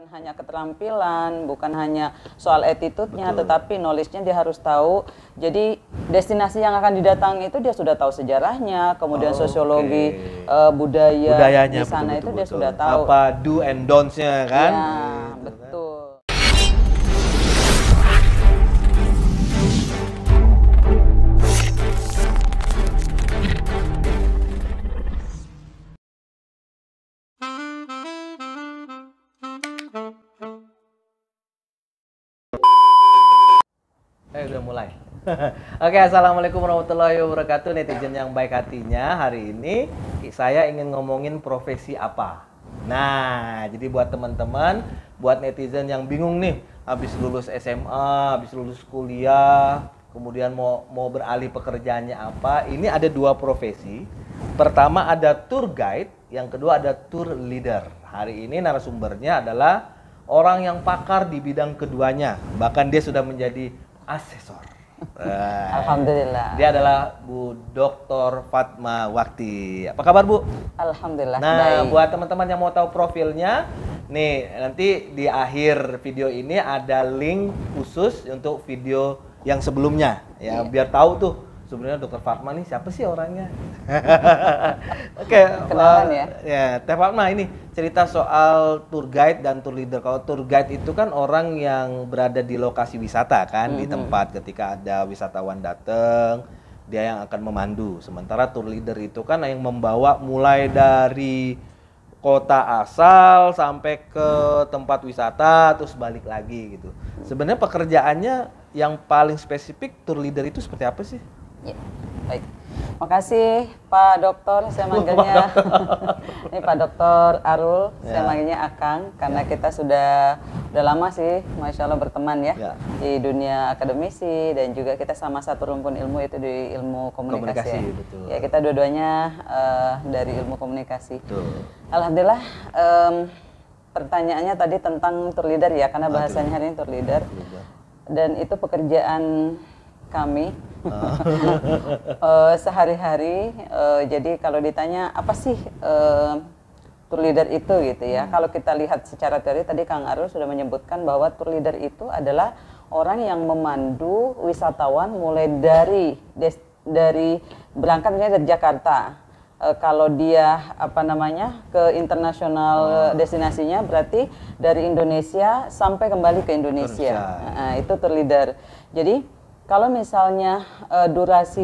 bukan hanya keterampilan, bukan hanya soal attitude-nya, tetapi knowledge-nya dia harus tahu. Jadi destinasi yang akan didatangi itu dia sudah tahu sejarahnya, kemudian oh, sosiologi, okay. uh, eh, budaya Budayanya, di sana betul, itu betul, dia sudah tahu. Apa do and don'ts-nya kan? Ya, betul. Eh udah mulai. Oke, okay, assalamualaikum warahmatullahi wabarakatuh netizen yang baik hatinya. Hari ini saya ingin ngomongin profesi apa. Nah, jadi buat teman-teman, buat netizen yang bingung nih, habis lulus SMA, habis lulus kuliah, kemudian mau mau beralih pekerjaannya apa? Ini ada dua profesi. Pertama ada tour guide, yang kedua ada tour leader. Hari ini narasumbernya adalah orang yang pakar di bidang keduanya. Bahkan dia sudah menjadi asesor. Uh, Alhamdulillah. Dia adalah Bu Dr. Fatma Wakti. Apa kabar Bu? Alhamdulillah. Nah, baik. buat teman-teman yang mau tahu profilnya, nih nanti di akhir video ini ada link khusus untuk video yang sebelumnya ya, yeah. biar tahu tuh sebenarnya dokter Fatma nih siapa sih orangnya? Oke, okay, eh, ya. Ya, Teh Fatma ini cerita soal tour guide dan tour leader. Kalau tour guide itu kan orang yang berada di lokasi wisata kan, mm -hmm. di mm-hmm. tempat ketika ada wisatawan datang, dia yang akan memandu. Sementara tour leader itu kan yang membawa mulai dari kota asal sampai ke tempat wisata terus balik lagi gitu. Sebenarnya pekerjaannya yang paling spesifik tour leader itu seperti apa sih? Ya, baik. Makasih Pak Dokter, saya manggilnya ini Pak Dokter Arul, ya. saya manggilnya Akang karena ya. kita sudah udah lama sih, masya Allah berteman ya, ya di dunia akademisi dan juga kita sama satu rumpun ilmu itu di ilmu komunikasi. Ya. komunikasi ya. Betul. ya kita dua-duanya uh, dari ilmu komunikasi. Betul. Alhamdulillah. Um, pertanyaannya tadi tentang tour leader ya karena bahasanya hari ini tour leader dan itu pekerjaan kami uh, sehari-hari uh, jadi kalau ditanya apa sih uh, tour leader itu gitu ya. Hmm. Kalau kita lihat secara teori tadi Kang Arul sudah menyebutkan bahwa tour leader itu adalah orang yang memandu wisatawan mulai dari des, dari berangkat dari Jakarta. E, kalau dia apa namanya ke internasional oh. destinasinya berarti dari Indonesia sampai kembali ke Indonesia. Nah, itu tour leader. Jadi kalau misalnya uh, durasi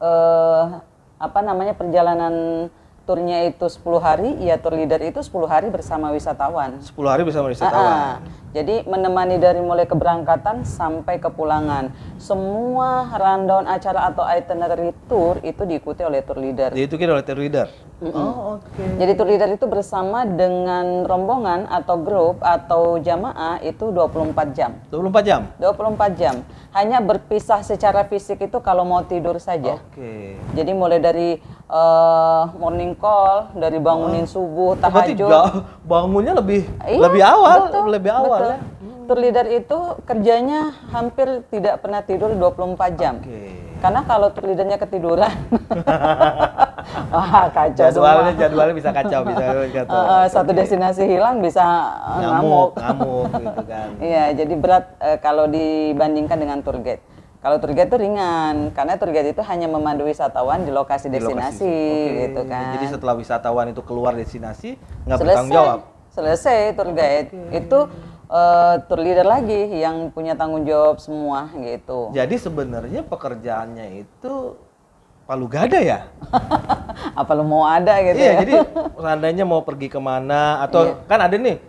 uh, apa namanya perjalanan turnya itu 10 hari, ya tour leader itu 10 hari bersama wisatawan. 10 hari bersama wisatawan. -uh. jadi menemani dari mulai keberangkatan sampai kepulangan. Semua rundown acara atau itinerary tour itu diikuti oleh tour leader. itu Diikuti oleh tour leader. Mm -hmm. Oh, oke. Okay. Jadi tour leader itu bersama dengan rombongan atau grup atau jamaah itu 24 jam. 24 jam. 24 jam hanya berpisah secara fisik itu kalau mau tidur saja. Oke. Okay. Jadi mulai dari uh, morning call, dari bangunin oh. subuh, tahajud. bangunnya lebih iya, lebih awal, betul, lebih awal betul. ya. Hmm. Tour leader itu kerjanya hampir tidak pernah tidur 24 jam. Okay. Karena kalau leadernya ketiduran, wah kacau jadwalnya, semua. Jadwalnya bisa kacau, bisa kacau. Uh, satu destinasi hilang bisa eh, ngamuk, ngamuk, ngamuk gitu kan. Iya, jadi berat uh, kalau dibandingkan dengan tour guide. Kalau tour guide itu ringan, karena tour guide itu hanya memandu wisatawan di lokasi destinasi, lokasi. gitu kan. Jadi setelah wisatawan itu keluar destinasi, nggak bertanggung jawab. Selesai tour guide okay. itu uh, eh, leader lagi yang punya tanggung jawab semua gitu. Jadi sebenarnya pekerjaannya itu palu gada ya? Apa lu mau ada gitu iya, ya? jadi seandainya mau pergi kemana atau iya. kan ada nih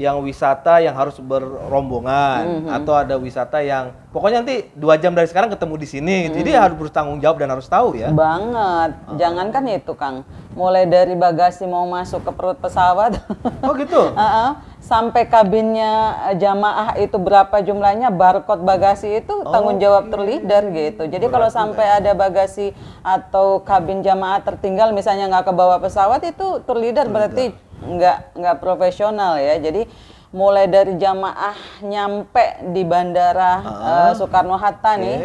yang wisata yang harus berrombongan mm -hmm. atau ada wisata yang pokoknya nanti dua jam dari sekarang ketemu di sini mm -hmm. jadi mhm. harus bertanggung jawab dan harus tahu ya banget uh. Ah. jangankan itu kang mulai dari bagasi mau masuk ke perut pesawat oh gitu uh -uh. sampai kabinnya eh, jamaah itu berapa jumlahnya barcode bagasi itu oh, tanggung jawab okay. Iya, terleader iya. gitu jadi Berat kalau sampai ya. ada bagasi atau kabin jamaah tertinggal misalnya nggak ke bawah pesawat itu terleader, berarti nggak nggak profesional ya. Jadi mulai dari jamaah nyampe di bandara uh, ah, eh, Soekarno Hatta okay. nih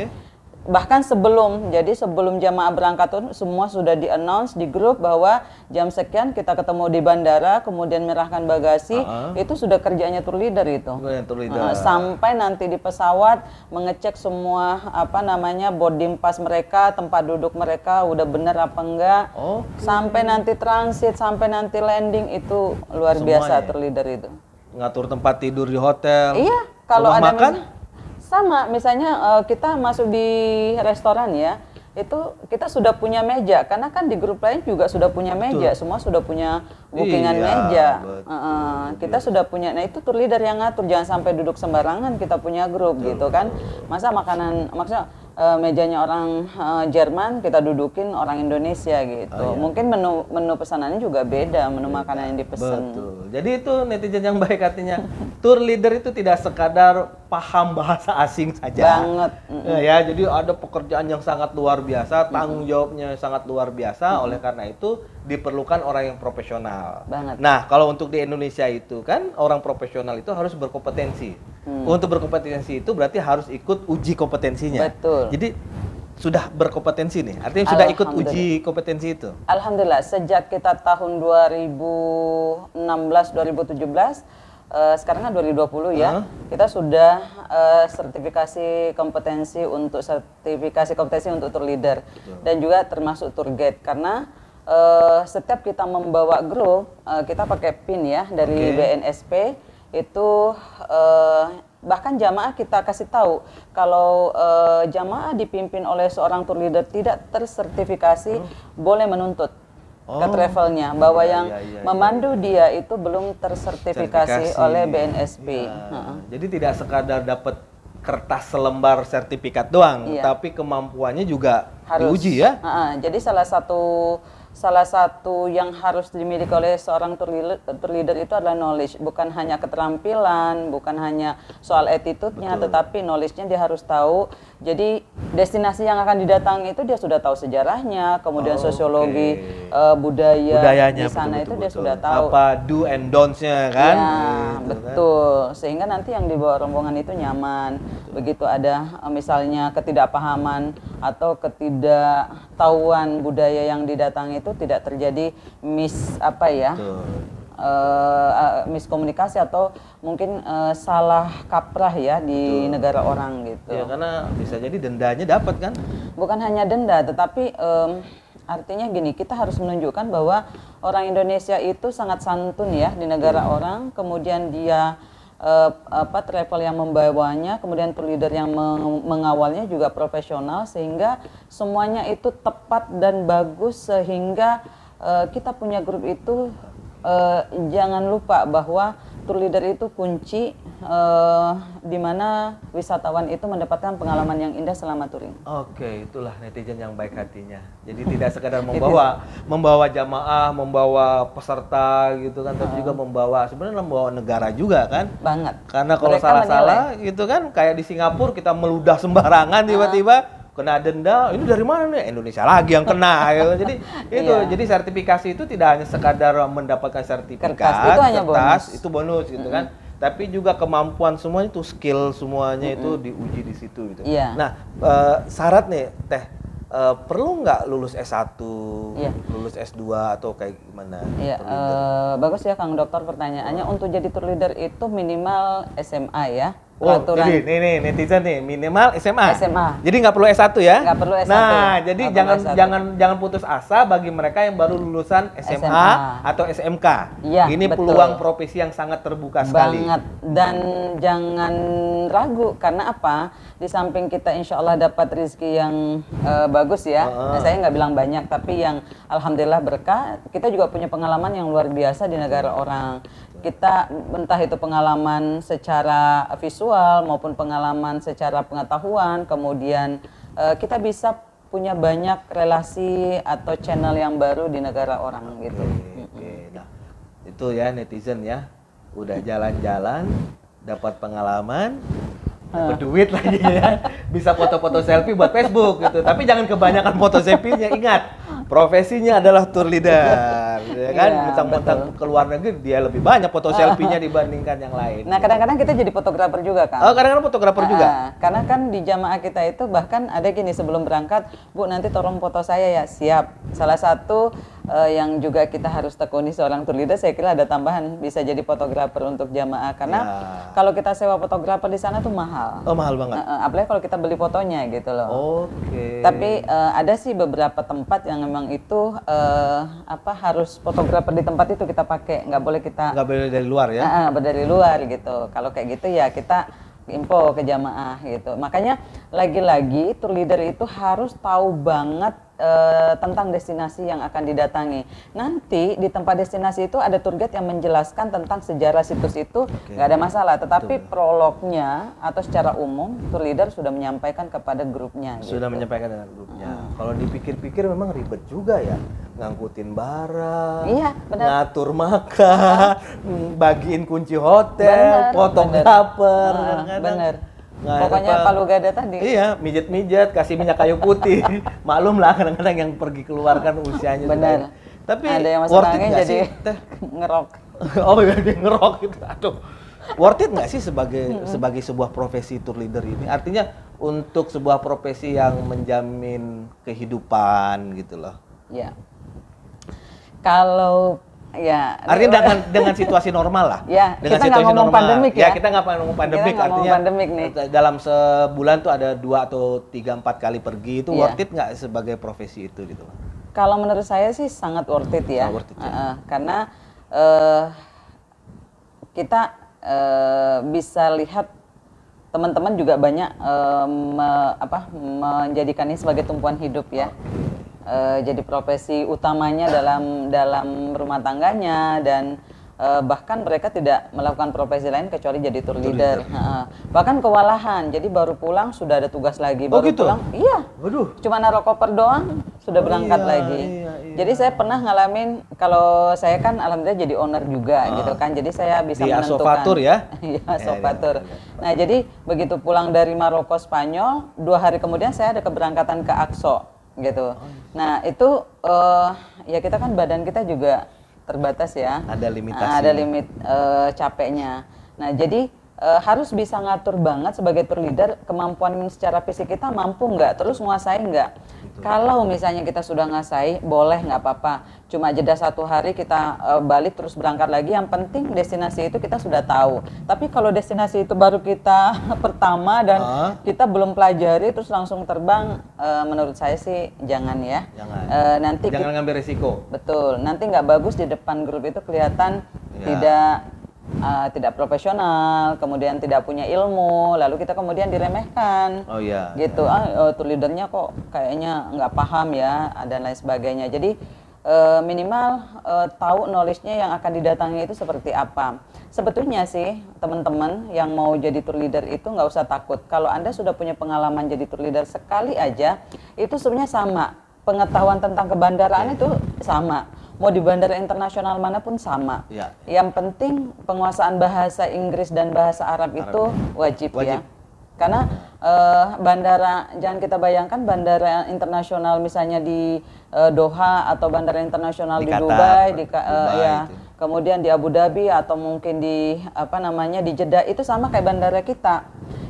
bahkan sebelum jadi sebelum jamaah berangkat tuh semua sudah di announce di grup bahwa jam sekian kita ketemu di bandara kemudian merahkan bagasi uh-huh. itu sudah kerjanya tour leader itu tour leader. Uh, sampai nanti di pesawat mengecek semua apa namanya boarding pass mereka tempat duduk mereka udah benar apa enggak okay. sampai nanti transit sampai nanti landing itu luar Semuanya. biasa tour leader itu ngatur tempat tidur di hotel iya kalau ada makan sama, misalnya uh, kita masuk di restoran ya, itu kita sudah punya meja karena kan di grup lain juga sudah punya meja semua sudah punya bookingan iya, meja betul, uh, betul. Iya. kita sudah punya nah itu tur leader yang ngatur jangan sampai duduk sembarangan kita punya grup betul. gitu kan masa makanan maksudnya uh, mejanya orang uh, Jerman kita dudukin orang Indonesia gitu oh, iya. mungkin menu menu pesanannya juga beda menu beda. makanan yang dipesan betul jadi itu netizen yang baik artinya tour leader itu tidak sekadar paham bahasa asing saja. Banget. Mm-hmm. Ya, jadi ada pekerjaan yang sangat luar biasa, tanggung jawabnya sangat luar biasa. Mm-hmm. Oleh karena itu diperlukan orang yang profesional. Banget. Nah, kalau untuk di Indonesia itu kan orang profesional itu harus berkompetensi. Mm. Untuk berkompetensi itu berarti harus ikut uji kompetensinya. Betul. Jadi sudah berkompetensi nih. Artinya sudah ikut uji kompetensi itu. Alhamdulillah, sejak kita tahun 2016 2017 Eh, sekarang kan 2020 ya, huh? kita sudah uh, sertifikasi kompetensi untuk sertifikasi kompetensi untuk tour leader Betul. dan juga termasuk tour guide karena uh, setiap kita membawa grup uh, kita pakai pin ya dari okay. BNSP itu uh, bahkan jamaah kita kasih tahu kalau uh, jamaah dipimpin oleh seorang tour leader tidak tersertifikasi -huh. Oh. boleh menuntut oh. ke travelnya bahwa ya, yang ya, ya, memandu dia itu belum tersertifikasi oleh BNSP. Nah. Iya. Jadi tidak sekadar dapat kertas selembar sertifikat doang, iya. tapi kemampuannya juga Harus. diuji ya. Uh -uh. Jadi salah satu salah satu yang harus dimiliki oleh seorang tour itu adalah knowledge bukan hanya keterampilan bukan hanya soal attitude-nya Betul. tetapi knowledge-nya dia harus tahu jadi destinasi yang akan didatangi itu dia sudah tahu sejarahnya kemudian oh, sosiologi okay. uh, eh, budaya budayanya di sana itu dia sudah tahu apa do and don'ts-nya kan ya, betul, betul. Kan? sehingga nanti yang dibawa rombongan itu nyaman begitu ada eh, misalnya ketidakpahaman atau ketidaktahuan budaya yang didatangi itu tidak terjadi mis apa ya uh, miskomunikasi atau mungkin uh, salah kaprah ya di Betul. negara orang gitu. Ya karena bisa jadi dendanya dapat kan? Bukan hanya denda, tetapi um, artinya gini kita harus menunjukkan bahwa orang Indonesia itu sangat santun ya di negara hmm. orang, kemudian dia uh, apa travel yang membawanya, kemudian tour leader yang mengawalnya juga profesional sehingga semuanya itu tepat dan bagus sehingga uh, kita punya grup itu uh, jangan lupa bahwa tour leader itu kunci uh, di mana wisatawan itu mendapatkan pengalaman yang indah selama touring. Oke, itulah netizen yang baik hatinya. Jadi tidak sekadar membawa membawa jamaah, membawa peserta gitu kan, tapi uh. juga membawa sebenarnya membawa negara juga kan. Banget. Karena kalau salah-salah gitu kan kayak di Singapura kita meludah sembarangan tiba-tiba kena denda ini dari mana nih Indonesia lagi yang kena gitu. jadi itu iya. jadi sertifikasi itu tidak hanya sekadar mendapatkan sertifikat kertas itu hanya bonus itu bonus gitu mm -hmm. kan tapi juga kemampuan semuanya itu skill semuanya mm -hmm. itu diuji di situ gitu yeah. nah e, syarat nih teh e, perlu nggak lulus S1 yeah. lulus S2 atau kayak gimana yeah. Iya, eh, e, bagus ya Kang Dokter pertanyaannya oh. untuk jadi tour leader itu minimal SMA ya Oh, jadi ini nih netizen nih minimal SMA. SMA. Jadi nggak perlu S1 ya? Nggak perlu S1. Nah, jadi gak jangan jangan jangan putus asa bagi mereka yang baru lulusan SMA, SMA. atau SMK. Iya, Ini betul. peluang profesi yang sangat terbuka Banget. sekali. Banget. Dan jangan ragu karena apa? Di samping kita insya Allah dapat rezeki yang uh, bagus ya. Uh. Nah, saya nggak bilang banyak, tapi yang alhamdulillah berkah. Kita juga punya pengalaman yang luar biasa di negara orang kita entah itu pengalaman secara visual maupun pengalaman secara pengetahuan kemudian uh, kita bisa punya banyak relasi atau channel yang baru di negara orang gitu. Oke, okay. Nah, itu ya netizen ya. Udah jalan-jalan, dapat pengalaman, dapat eh. duit lagi ya. Bisa foto-foto selfie buat Facebook gitu. Tapi jangan kebanyakan foto selfie-nya. Ingat, profesinya adalah tour leader ya kan yeah, mentang-mentang ke negeri dia lebih banyak foto selfie-nya dibandingkan yang lain nah kadang-kadang kita jadi fotografer juga kan oh kadang-kadang fotografer uh, juga ah, karena kan di jamaah kita itu bahkan ada gini sebelum berangkat bu nanti tolong foto saya ya siap salah satu uh, yang juga kita harus tekuni seorang tour leader saya kira ada tambahan bisa jadi fotografer untuk jamaah karena ya. kalau kita sewa fotografer di sana tuh mahal oh mahal banget uh, apalagi kalau kita beli fotonya gitu loh oke okay. tapi uh, ada sih beberapa tempat yang memang itu uh, apa harus fotografer di tempat itu kita pakai nggak boleh kita nggak boleh dari luar ya uh, uh, dari luar gitu kalau kayak gitu ya kita info ke jamaah gitu makanya lagi-lagi tour leader itu harus tahu banget e, tentang destinasi yang akan didatangi. Nanti di tempat destinasi itu ada tour guide yang menjelaskan tentang sejarah situs itu, nggak ada masalah. Tetapi Betul. prolognya atau secara umum tour leader sudah menyampaikan kepada grupnya. Sudah gitu. menyampaikan dengan grupnya. Hmm. Kalau dipikir-pikir memang ribet juga ya, ngangkutin barang, iya, ngatur makan, bagiin kunci hotel, bener, potong bener. nah, ya kan? bener. Nah, Pokoknya apa, palu gada tadi. Iya, mijat-mijat, kasih minyak kayu putih. Maklum lah kadang-kadang yang pergi keluar kan usianya. Benar. Ya. Tapi ada yang worth it nggak jadi sih? ngerok. oh iya, ngerok gitu. Aduh. Worth it nggak sih sebagai sebagai sebuah profesi tour leader ini? Artinya untuk sebuah profesi yang menjamin kehidupan gitu loh. Iya. Kalau Ya. Artinya dengan dengan situasi normal lah. Ya. Dengan kita situasi normal. pandemik ya. ya kita nggak ngomong pandemik. Kita artinya pandemik nih. dalam sebulan tuh ada dua atau tiga empat kali pergi itu ya. worth it nggak sebagai profesi itu gitu? Kalau menurut saya sih sangat worth it ya. nah, worth it, ya. Uh, karena uh, kita uh, bisa lihat teman-teman juga banyak uh, me, apa, menjadikan sebagai tumpuan hidup ya uh, jadi profesi utamanya dalam dalam rumah tangganya dan uh, bahkan mereka tidak melakukan profesi lain kecuali jadi tour leader. leader. Uh, bahkan kewalahan, jadi baru pulang sudah ada tugas lagi. Oh gitu? pulang, iya. Waduh. Cuma naruh koper doang sudah oh, berangkat iya, lagi. Iya, iya. Jadi saya pernah ngalamin kalau saya kan alhamdulillah jadi owner juga ah. gitu kan. Jadi saya bisa Di menentukan. Asofatur ya? Iya, iya, iya, Asofatur. ya, ya, nah, jadi begitu pulang dari Maroko Spanyol, dua hari kemudian saya ada keberangkatan ke Akso gitu. Oh, iya. Nah itu uh, ya kita kan badan kita juga terbatas ya. Ada limitasi. Ada limit uh, capeknya. Nah jadi uh, harus bisa ngatur banget sebagai tour leader kemampuan secara fisik kita mampu nggak terus menguasai nggak kalau misalnya kita sudah ngasai boleh nggak apa-apa cuma jeda satu hari kita uh, balik terus berangkat lagi yang penting destinasi itu kita sudah tahu tapi kalau destinasi itu baru kita pertama dan uh. kita belum pelajari terus langsung terbang uh, menurut saya sih jangan ya jangan. Uh, nanti jangan kita, ngambil resiko betul nanti nggak bagus di depan grup itu kelihatan ya. tidak uh, tidak profesional, kemudian tidak punya ilmu, lalu kita kemudian diremehkan. Oh iya. Gitu, ah uh, eh, tour leadernya kok kayaknya nggak paham ya dan lain sebagainya. Jadi uh, minimal uh, tahu knowledge-nya yang akan didatangi itu seperti apa. Sebetulnya sih teman-teman yang mau jadi tour leader itu nggak usah takut. Kalau anda sudah punya pengalaman jadi tour leader sekali aja, itu sebenarnya sama. Pengetahuan tentang kebandaraan itu sama mau di bandara internasional manapun sama. Ya. Yang penting penguasaan bahasa Inggris dan bahasa Arab, Arab. itu wajib, ya. wajib ya. Karena eh, bandara jangan kita bayangkan bandara internasional misalnya di eh, Doha atau bandara internasional di, di Qatar, Dubai, di eh, Dubai ya. Kemudian di Abu Dhabi atau mungkin di apa namanya di Jeddah itu sama kayak bandara kita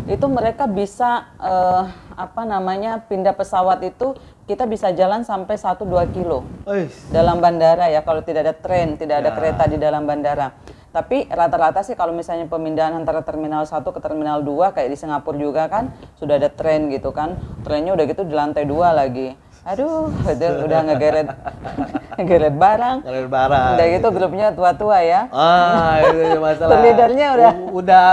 itu mereka bisa uh, apa namanya pindah pesawat itu kita bisa jalan sampai 1-2 kilo Eish. dalam bandara ya kalau tidak ada tren tidak ya. ada kereta di dalam bandara tapi rata-rata sih kalau misalnya pemindahan antara terminal 1 ke terminal 2 kayak di Singapura juga kan sudah ada tren gitu kan trennya udah gitu di lantai dua lagi aduh udah, udah ngegeret ngegeret barang ngegeret barang udah gitu, grupnya tua-tua ya ah itu, masalah leadernya udah udah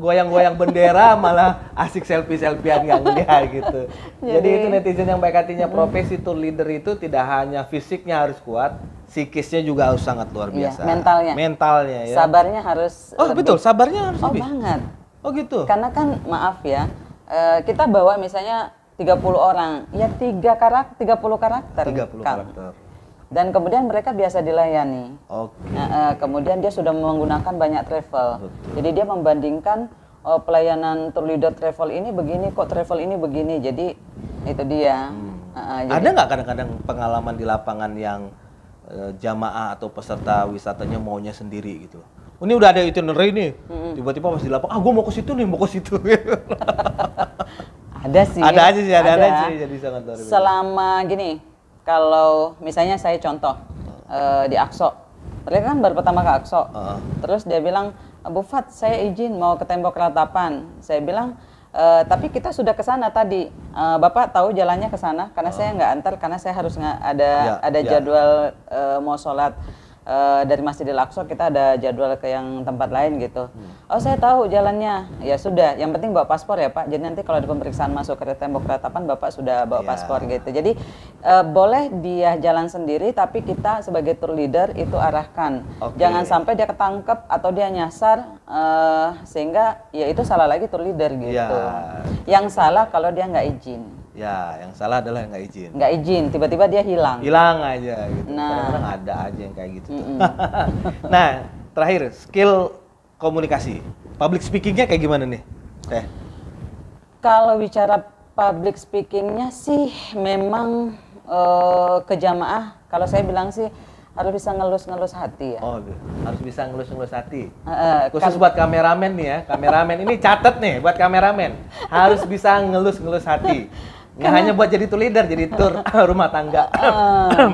goyang-goyang bendera malah asik selfie-selfiean gak enggak gitu jadi, jadi itu netizen yang baik hatinya profesi tour leader itu tidak hanya fisiknya harus kuat psikisnya juga harus sangat luar iya, biasa iya, mentalnya mentalnya ya sabarnya harus oh lebih. betul sabarnya harus oh lebih. banget oh gitu karena kan maaf ya eh, kita bawa misalnya 30 orang. Ya tiga karakter, 30 karakter. 30 kan. karakter. Dan kemudian mereka biasa dilayani. Okay. Nah, kemudian dia sudah menggunakan banyak travel. Betul. Jadi dia membandingkan oh, pelayanan tour leader travel ini begini kok travel ini begini. Jadi itu dia. Hmm. Uh, jadi, Ada nggak kadang-kadang pengalaman di lapangan yang eh, jamaah atau peserta wisatanya maunya sendiri gitu? ini udah ada itinerary nih. Hmm. Tiba-tiba pas di lapang, ah gue mau ke situ nih, mau ke situ. Ada sih. Ada aja sih, ada, ada. aja sih jadi sangat luar biasa. Selama gini, kalau misalnya saya contoh uh, di Akso, mereka kan baru pertama ke Akso, uh. terus dia bilang, Bu Fat, saya izin mau ke tembok ratapan. Saya bilang, Uh, tapi kita sudah ke sana tadi. Uh, Bapak tahu jalannya ke sana karena uh. saya nggak antar karena saya harus ada ya, ada ya. jadwal uh, mau sholat. Uh, dari Masjidil Aqsa kita ada jadwal ke yang tempat lain gitu. Hmm. Oh saya tahu jalannya. Ya sudah, yang penting bawa paspor ya Pak. Jadi nanti kalau di pemeriksaan masuk ke tembok keretapan Bapak sudah bawa yeah. paspor gitu. Jadi uh, boleh dia jalan sendiri tapi kita sebagai tour leader itu arahkan. Okay. Jangan sampai dia ketangkep atau dia nyasar uh, sehingga ya itu salah lagi tour leader gitu. Yeah. Yang salah kalau dia nggak izin. Ya, yang salah adalah yang nggak izin. Nggak izin, tiba-tiba dia hilang. Hilang aja gitu. Nah, kadang ada aja yang kayak gitu. nah, terakhir skill komunikasi. Public speakingnya kayak gimana nih? Teh. Kalau bicara public speakingnya sih memang uh, eh, ke jamaah. Kalau saya bilang sih harus bisa ngelus-ngelus hati ya. Oh, gitu. harus bisa ngelus-ngelus hati. Uh, Khusus buat kameramen nih ya, kameramen ini catet nih buat kameramen. Harus bisa ngelus-ngelus hati. nggak hanya buat jadi tour leader jadi tour rumah tangga uh,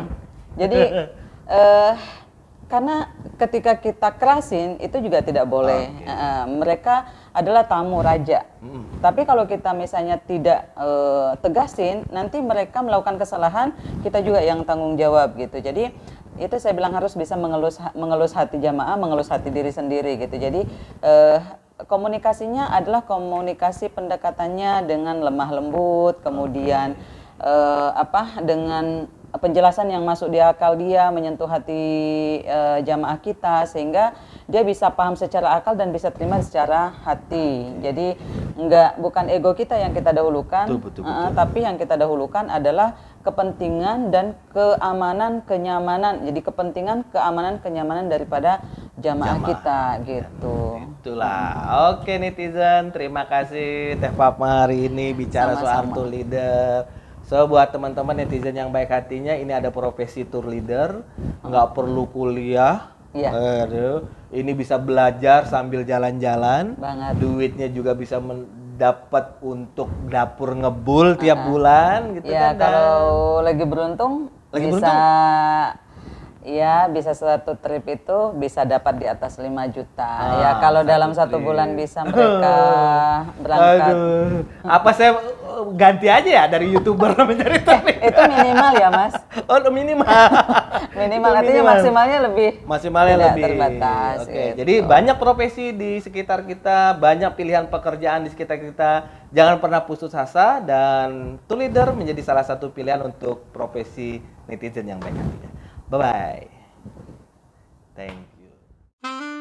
jadi uh, karena ketika kita kerasin itu juga tidak boleh okay. uh, mereka adalah tamu raja Hmm. tapi kalau kita misalnya tidak uh, tegasin nanti mereka melakukan kesalahan kita juga yang tanggung jawab gitu jadi itu saya bilang harus bisa mengelus mengelus hati jamaah mengelus hati diri sendiri gitu jadi uh, komunikasinya adalah komunikasi pendekatannya dengan lemah lembut, kemudian okay. uh, eh, apa dengan penjelasan yang masuk di akal dia menyentuh hati e, jamaah kita sehingga dia bisa paham secara akal dan bisa terima secara hati. Jadi enggak bukan ego kita yang kita dahulukan, betul, betul, eh, betul. E, tapi yang kita dahulukan adalah kepentingan dan keamanan kenyamanan. Jadi kepentingan, keamanan, kenyamanan daripada jamaah, jamaah kita gitu. Itulah. Oke netizen, terima kasih Teh Papa hari ini bicara Sama-sama. soal tour leader. So buat teman-teman netizen yang baik hatinya, ini ada profesi tour leader, nggak hmm. perlu kuliah. Iya. Aduh, ini bisa belajar sambil jalan-jalan. Banget. Duitnya juga bisa mendapat untuk dapur ngebul tiap uh -huh. bulan gitu ya, kan. kalau lagi beruntung lagi bisa beruntung Iya, bisa satu trip itu bisa dapat di atas 5 juta. Ya, ah, ya kalau dalam satu trip. bulan bisa mereka berangkat. Aduh. Apa saya uh, ganti aja ya dari YouTuber menjadi eh, trip? itu minimal ya, Mas? Oh, minimal. minimal itu artinya maksimalnya lebih maksimalnya lebih terbatas. Oke, gitu. jadi banyak profesi di sekitar kita, banyak pilihan pekerjaan di sekitar kita. Jangan pernah putus asa dan to leader menjadi salah satu pilihan untuk profesi netizen yang banyak. Bye bye. Thank you.